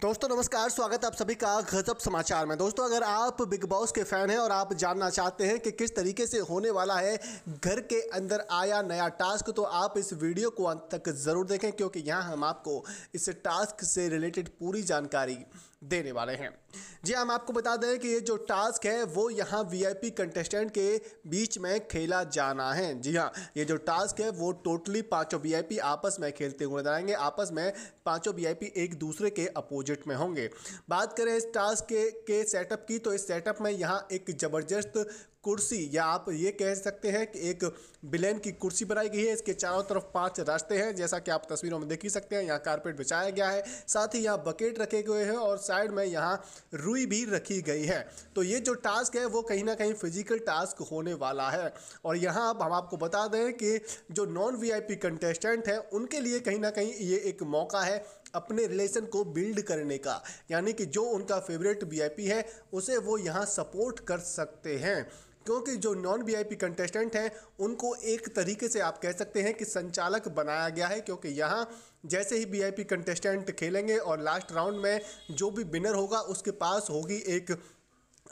दोस्तों नमस्कार स्वागत है आप सभी का गजब समाचार में दोस्तों अगर आप बिग बॉस के फैन हैं और आप जानना चाहते हैं कि किस तरीके से होने वाला है घर के अंदर आया नया टास्क तो आप इस वीडियो को अंत तक ज़रूर देखें क्योंकि यहाँ हम आपको इस टास्क से रिलेटेड पूरी जानकारी देने वाले हैं जी हाँ, हम आपको बता दें कि ये जो टास्क है वो यहाँ वीआईपी कंटेस्टेंट के बीच में खेला जाना है जी हाँ ये जो टास्क है वो टोटली पाँचों वीआईपी आपस में खेलते हुए नजर आएंगे आपस में पाँचों वीआईपी एक दूसरे के अपोज अपोजिट में होंगे बात करें इस टास्क के, के सेटअप की तो इस सेटअप में यहाँ एक ज़बरदस्त कुर्सी या आप ये कह सकते हैं कि एक बिलेन की कुर्सी बनाई गई है इसके चारों तरफ पांच रास्ते हैं जैसा कि आप तस्वीरों में देख ही सकते हैं यहाँ कारपेट बिछाया गया है साथ ही यहाँ बकेट रखे गए हैं और साइड में यहाँ रुई भी रखी गई है तो ये जो टास्क है वो कहीं ना कहीं फिजिकल टास्क होने वाला है और यहाँ अब हम आपको बता दें कि जो नॉन वी कंटेस्टेंट हैं उनके लिए कहीं ना कहीं ये एक मौका है अपने रिलेशन को बिल्ड कर करने का यानी कि जो उनका फेवरेट वीआईपी है उसे वो यहाँ सपोर्ट कर सकते हैं क्योंकि जो नॉन वीआईपी कंटेस्टेंट हैं उनको एक तरीके से आप कह सकते हैं कि संचालक बनाया गया है क्योंकि यहाँ जैसे ही वीआईपी कंटेस्टेंट खेलेंगे और लास्ट राउंड में जो भी विनर होगा उसके पास होगी एक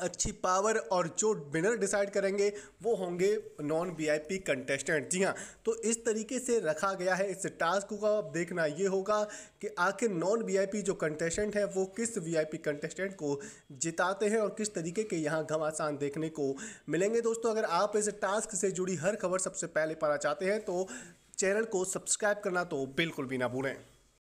अच्छी पावर और जो विनर डिसाइड करेंगे वो होंगे नॉन वीआईपी कंटेस्टेंट जी हाँ तो इस तरीके से रखा गया है इस टास्क को अब देखना ये होगा कि आखिर नॉन वीआईपी जो कंटेस्टेंट है वो किस वीआईपी कंटेस्टेंट को जिताते हैं और किस तरीके के यहाँ घमासान देखने को मिलेंगे दोस्तों अगर आप इस टास्क से जुड़ी हर खबर सबसे पहले पाना चाहते हैं तो चैनल को सब्सक्राइब करना तो बिल्कुल भी ना भूलें